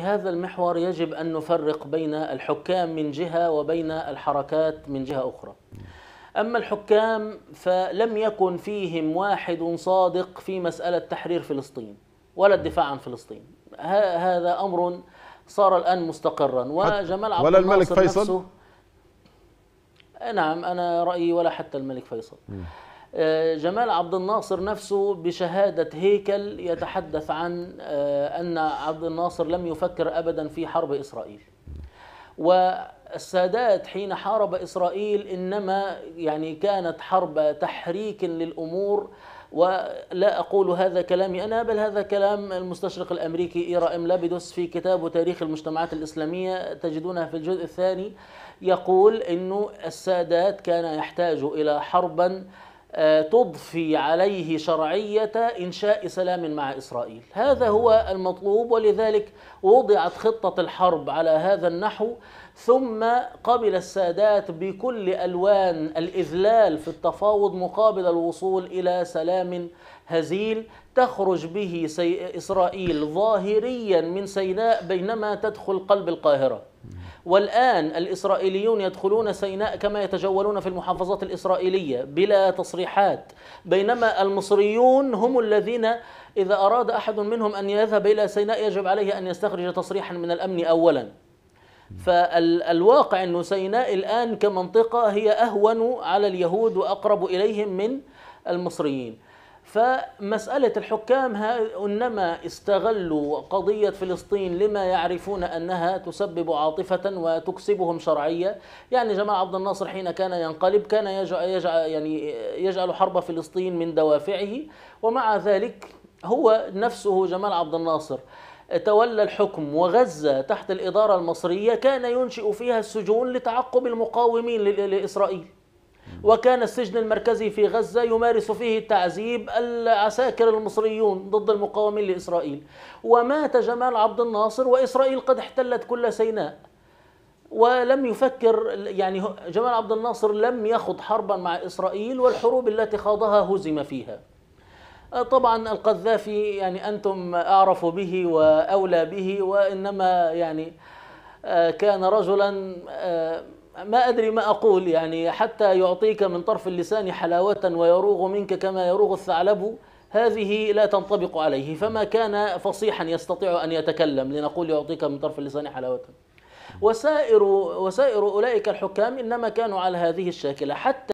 هذا المحور يجب أن نفرق بين الحكام من جهة وبين الحركات من جهة أخرى أما الحكام فلم يكن فيهم واحد صادق في مسألة تحرير فلسطين ولا الدفاع عن فلسطين هذا أمر صار الآن مستقرا وجمال عبد ولا الملك فيصل نفسه نعم أنا رأيي ولا حتى الملك فيصل م. آه، جمال عبد الناصر نفسه بشهادة هيكل يتحدث عن آه، أن عبد الناصر لم يفكر أبدا في حرب إسرائيل والسادات حين حارب إسرائيل إنما يعني كانت حرب تحريك للأمور ولا أقول هذا كلامي أنا بل هذا كلام المستشرق الأمريكي إيرا إم لابيدوس في كتابه تاريخ المجتمعات الإسلامية تجدونها في الجزء الثاني يقول أنه السادات كان يحتاج إلى حرباً آه، تضفي عليه شرعية إنشاء سلام مع إسرائيل هذا هو المطلوب ولذلك وضعت خطة الحرب على هذا النحو ثم قبل السادات بكل ألوان الإذلال في التفاوض مقابل الوصول إلى سلام هزيل تخرج به إسرائيل ظاهريا من سيناء بينما تدخل قلب القاهرة والآن الإسرائيليون يدخلون سيناء كما يتجولون في المحافظات الإسرائيلية بلا تصريحات بينما المصريون هم الذين إذا أراد أحد منهم أن يذهب إلى سيناء يجب عليه أن يستخرج تصريحا من الأمن أولا فالواقع أن سيناء الآن كمنطقة هي أهون على اليهود وأقرب إليهم من المصريين فمسألة الحكام إنما استغلوا قضية فلسطين لما يعرفون أنها تسبب عاطفة وتكسبهم شرعية يعني جمال عبد الناصر حين كان ينقلب كان يجعل, يعني يجعل حرب فلسطين من دوافعه ومع ذلك هو نفسه جمال عبد الناصر تولى الحكم وغزة تحت الإدارة المصرية كان ينشئ فيها السجون لتعقب المقاومين لإسرائيل وكان السجن المركزي في غزة يمارس فيه تعذيب العساكر المصريون ضد المقاومين لإسرائيل ومات جمال عبد الناصر وإسرائيل قد احتلت كل سيناء ولم يفكر يعني جمال عبد الناصر لم يخض حربا مع إسرائيل والحروب التي خاضها هزم فيها طبعا القذافي يعني أنتم أعرف به وأولى به وإنما يعني آه، كان رجلا آه، ما أدري ما أقول يعني حتى يعطيك من طرف اللسان حلاوة ويروغ منك كما يروغ الثعلب هذه لا تنطبق عليه فما كان فصيحا يستطيع أن يتكلم لنقول يعطيك من طرف اللسان حلاوة وسائر وسائر أولئك الحكام إنما كانوا على هذه الشاكلة حتى